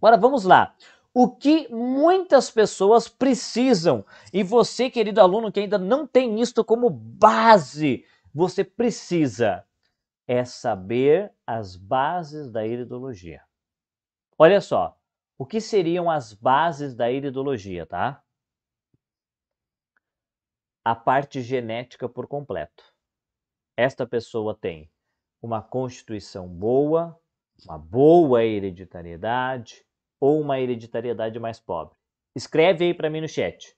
Agora vamos lá. O que muitas pessoas precisam, e você, querido aluno, que ainda não tem isto como base, você precisa, é saber as bases da iridologia. Olha só, o que seriam as bases da iridologia, tá? A parte genética por completo. Esta pessoa tem uma constituição boa, uma boa hereditariedade, ou uma hereditariedade mais pobre? Escreve aí para mim no chat.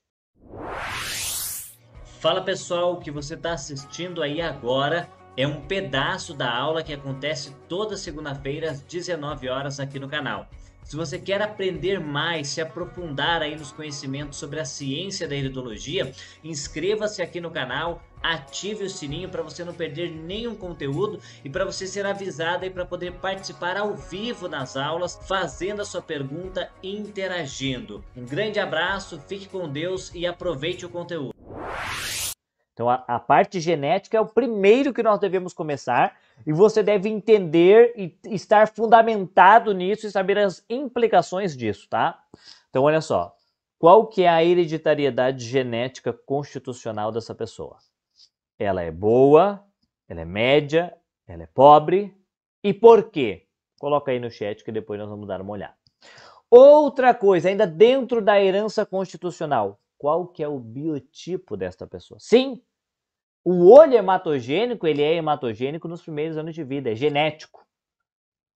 Fala pessoal, o que você está assistindo aí agora é um pedaço da aula que acontece toda segunda-feira às 19 horas aqui no canal. Se você quer aprender mais, se aprofundar aí nos conhecimentos sobre a ciência da iridologia, inscreva-se aqui no canal, ative o sininho para você não perder nenhum conteúdo e para você ser avisado e para poder participar ao vivo nas aulas, fazendo a sua pergunta e interagindo. Um grande abraço, fique com Deus e aproveite o conteúdo. Então, a, a, parte genética é o primeiro que nós devemos começar e você deve entender e estar fundamentado nisso e saber as implicações disso, tá? Então, olha só, qual que é a hereditariedade genética constitucional dessa pessoa? Ela é boa, ela é média, ela é pobre e por quê? Coloca aí no chat que depois nós vamos dar uma olhada. Outra coisa, ainda dentro da herança constitucional, qual que é o biotipo desta pessoa. Sim, o olho hematogênico, ele é hematogênico nos primeiros anos de vida, é genético.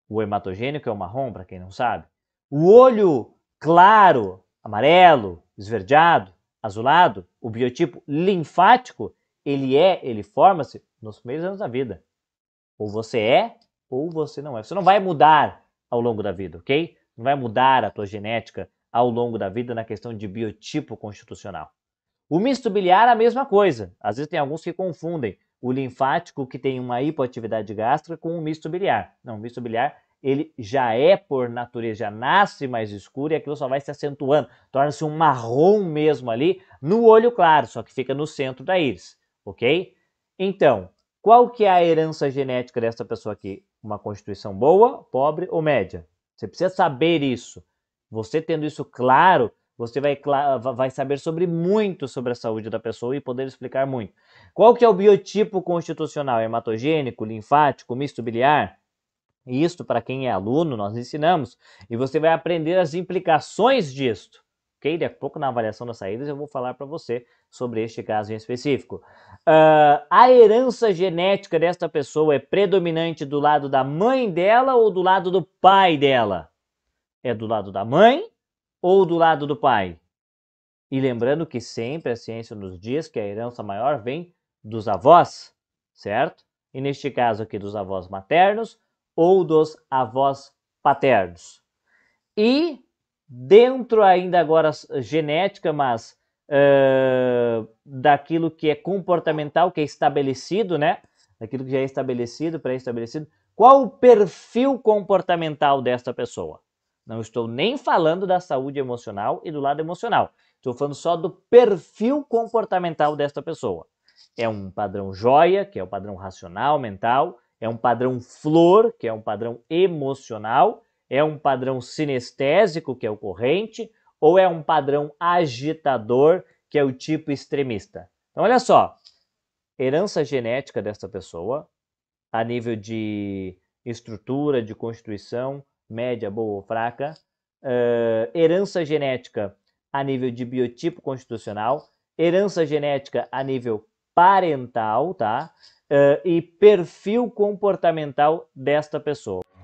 O hematogênico é o marrom, para quem não sabe. O olho claro, amarelo, esverdeado, azulado, o biotipo linfático, ele é, ele forma-se nos primeiros anos da vida. Ou você é, ou você não é. Você não vai mudar ao longo da vida, ok? Não vai mudar a tua genética ao longo da vida na questão de biotipo constitucional. O misto biliar é a mesma coisa. Às vezes tem alguns que confundem o linfático que tem uma hipoatividade gástrica com o misto biliar. Não, o misto biliar ele já é por natureza, já nasce mais escuro e aquilo só vai se acentuando, torna-se um marrom mesmo ali no olho claro, só que fica no centro da íris, ok? Então, qual que é a herança genética dessa pessoa aqui? Uma constituição boa, pobre ou média? Você precisa saber isso. Você tendo isso claro, você vai, vai saber sobre muito sobre a saúde da pessoa e poder explicar muito. Qual que é o biotipo constitucional? Hematogênico, linfático, misto biliar? Isto, para quem é aluno, nós ensinamos. E você vai aprender as implicações disto. Ok? Daqui a pouco, na avaliação das saídas, eu vou falar para você sobre este caso em específico. Uh, a herança genética desta pessoa é predominante do lado da mãe dela ou do lado do pai dela? É do lado da mãe ou do lado do pai? E lembrando que sempre a ciência nos diz que a herança maior vem dos avós, certo? E neste caso aqui dos avós maternos ou dos avós paternos. E dentro ainda agora genética, mas uh, daquilo que é comportamental, que é estabelecido, né? Daquilo que já é estabelecido, pré-estabelecido, qual o perfil comportamental desta pessoa? Não estou nem falando da saúde emocional e do lado emocional. Estou falando só do perfil comportamental desta pessoa. É um padrão joia, que é o padrão racional, mental, é um padrão flor, que é um padrão emocional, é um padrão sinestésico, que é o corrente, ou é um padrão agitador, que é o tipo extremista. Então, olha só: herança genética desta pessoa, a nível de estrutura, de constituição, média, boa ou fraca. Uh, herança genética a nível de biotipo constitucional, herança genética a nível parental, tá? Uh, e perfil comportamental desta pessoa.